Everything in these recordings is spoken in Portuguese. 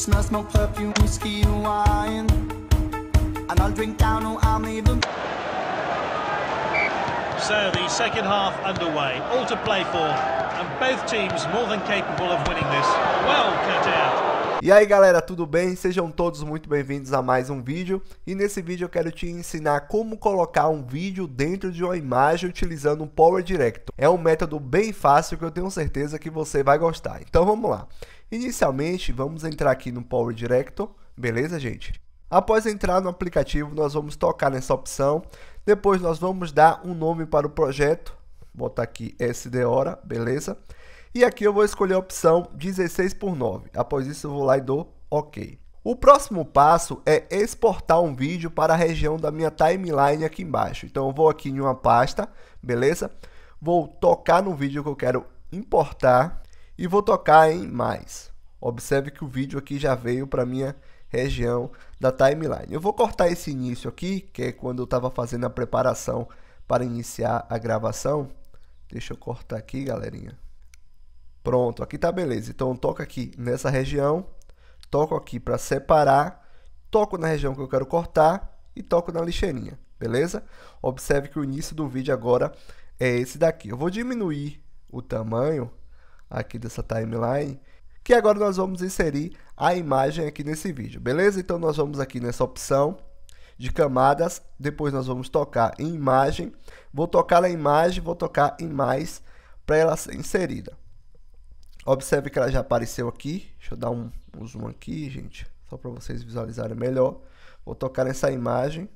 Smell, smoke, perfume, whiskey, and wine. And I'll drink down or I'll leave them. So the second half underway, all to play for, and both teams more than capable of winning this. E aí galera, tudo bem? Sejam todos muito bem-vindos a mais um vídeo e nesse vídeo eu quero te ensinar como colocar um vídeo dentro de uma imagem utilizando o Power É um método bem fácil que eu tenho certeza que você vai gostar. Então vamos lá. Inicialmente vamos entrar aqui no Power beleza gente? Após entrar no aplicativo nós vamos tocar nessa opção, depois nós vamos dar um nome para o projeto, botar aqui SD Hora, Beleza? E aqui eu vou escolher a opção 16 por 9. Após isso eu vou lá e dou OK. O próximo passo é exportar um vídeo para a região da minha timeline aqui embaixo. Então eu vou aqui em uma pasta, beleza? Vou tocar no vídeo que eu quero importar e vou tocar em mais. Observe que o vídeo aqui já veio para minha região da timeline. Eu vou cortar esse início aqui, que é quando eu estava fazendo a preparação para iniciar a gravação. Deixa eu cortar aqui, galerinha. Pronto, aqui tá beleza. Então eu toco aqui nessa região, toco aqui para separar, toco na região que eu quero cortar e toco na lixeirinha, beleza? Observe que o início do vídeo agora é esse daqui. Eu vou diminuir o tamanho aqui dessa timeline, que agora nós vamos inserir a imagem aqui nesse vídeo, beleza? Então nós vamos aqui nessa opção de camadas, depois nós vamos tocar em imagem, vou tocar na imagem, vou tocar em mais para ela ser inserida. Observe que ela já apareceu aqui. Deixa eu dar um, um zoom aqui, gente, só para vocês visualizarem melhor. Vou tocar nessa imagem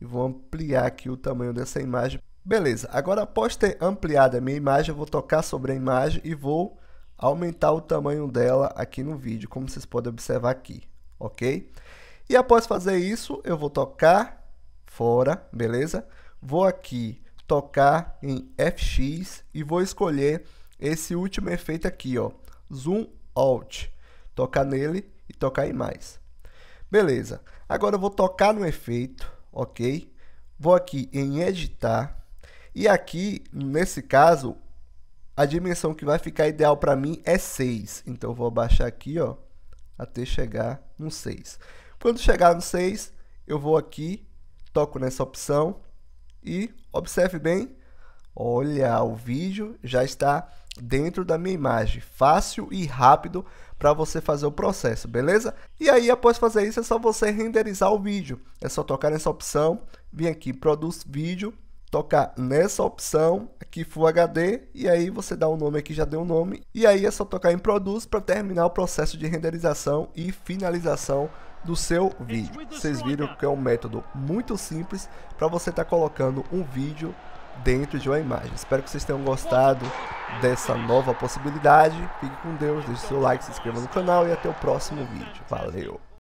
e vou ampliar aqui o tamanho dessa imagem. Beleza, agora após ter ampliado a minha imagem, eu vou tocar sobre a imagem e vou aumentar o tamanho dela aqui no vídeo, como vocês podem observar aqui, ok? E após fazer isso, eu vou tocar fora, beleza? Vou aqui tocar em FX e vou escolher esse último efeito aqui, ó, Zoom Alt. Tocar nele e tocar em mais. Beleza. Agora eu vou tocar no efeito, ok? Vou aqui em editar. E aqui, nesse caso, a dimensão que vai ficar ideal para mim é 6. Então eu vou abaixar aqui, ó, até chegar no 6. Quando chegar no 6, eu vou aqui, toco nessa opção e observe bem, Olha, o vídeo já está dentro da minha imagem, fácil e rápido para você fazer o processo, beleza? E aí, após fazer isso, é só você renderizar o vídeo. É só tocar nessa opção, vir aqui, produz vídeo, tocar nessa opção, aqui Full HD, e aí você dá o um nome aqui, já deu o um nome, e aí é só tocar em produz para terminar o processo de renderização e finalização do seu vídeo. Vocês viram que é um método muito simples para você estar tá colocando um vídeo dentro de uma imagem. Espero que vocês tenham gostado dessa nova possibilidade. Fique com Deus, deixe seu like, se inscreva no canal e até o próximo vídeo. Valeu!